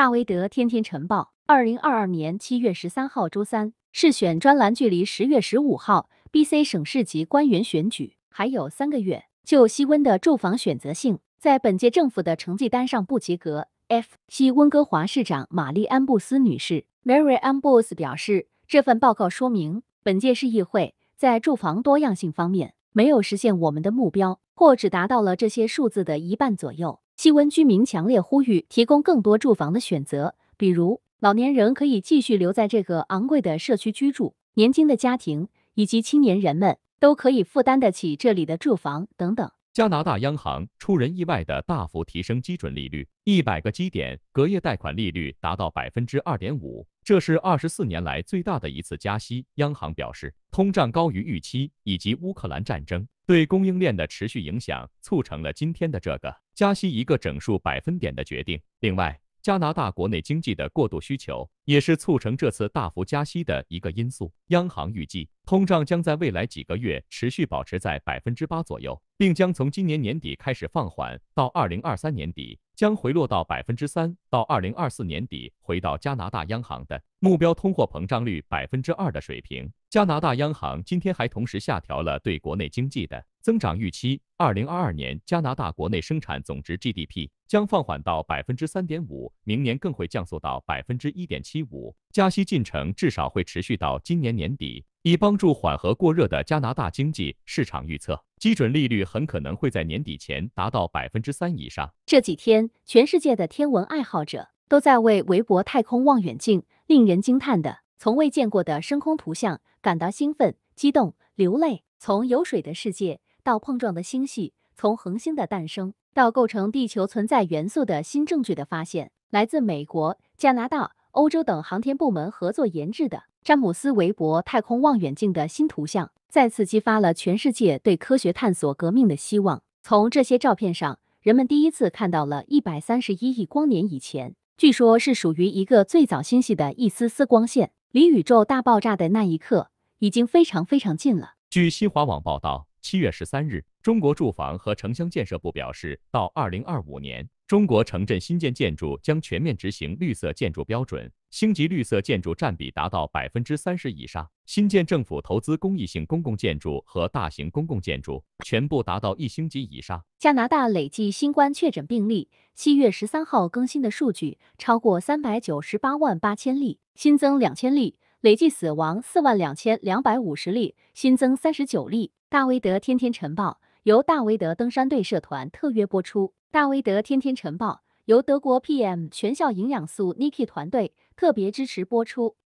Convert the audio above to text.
大威德天天晨报，二零二二年七月十三号，周三，试选专栏，距离十月十五号 BC 省市级官员选举还有三个月。就西温的住房选择性，在本届政府的成绩单上不及格。F 西温哥华市长玛丽安布斯女士 Mary a m b u o s 表示，这份报告说明本届市议会在住房多样性方面没有实现我们的目标，或只达到了这些数字的一半左右。气温居民强烈呼吁提供更多住房的选择，比如老年人可以继续留在这个昂贵的社区居住，年轻的家庭以及青年人们都可以负担得起这里的住房等等。加拿大央行出人意外的大幅提升基准利率，一百个基点，隔夜贷款利率达到百分之二点五，这是二十四年来最大的一次加息。央行表示，通胀高于预期，以及乌克兰战争对供应链的持续影响，促成了今天的这个加息一个整数百分点的决定。另外，加拿大国内经济的过度需求也是促成这次大幅加息的一个因素。央行预计，通胀将在未来几个月持续保持在百分之八左右，并将从今年年底开始放缓，到二零二三年底将回落到百分之三，到二零二四年底回到加拿大央行的目标通货膨胀率百分之二的水平。加拿大央行今天还同时下调了对国内经济的增长预期。二零二二年加拿大国内生产总值 GDP。将放缓到百分之三点五，明年更会降速到百分之一点七五，加息进程至少会持续到今年年底，以帮助缓和过热的加拿大经济。市场预测基准利率很可能会在年底前达到百分之三以上。这几天，全世界的天文爱好者都在为韦伯太空望远镜令人惊叹的、从未见过的升空图像感到兴奋、激动、流泪。从有水的世界到碰撞的星系。从恒星的诞生到构成地球存在元素的新证据的发现，来自美国、加拿大、欧洲等航天部门合作研制的詹姆斯·韦伯太空望远镜的新图像，再次激发了全世界对科学探索革命的希望。从这些照片上，人们第一次看到了一百三十一亿光年以前，据说是属于一个最早星系的一丝丝光线，离宇宙大爆炸的那一刻已经非常非常近了。据新华网报道。七月十三日，中国住房和城乡建设部表示，到二零二五年，中国城镇新建建筑将全面执行绿色建筑标准，星级绿色建筑占比达到百分之三十以上。新建政府投资公益性公共建筑和大型公共建筑全部达到一星级以上。加拿大累计新冠确诊病例，七月十三号更新的数据超过三百九十八万八千例，新增两千例。累计死亡四万两千两百五十例，新增三十九例。大威德天天晨报由大威德登山队社团特约播出。大威德天天晨报由德国 PM 全校营养素 Niki 团队特别支持播出。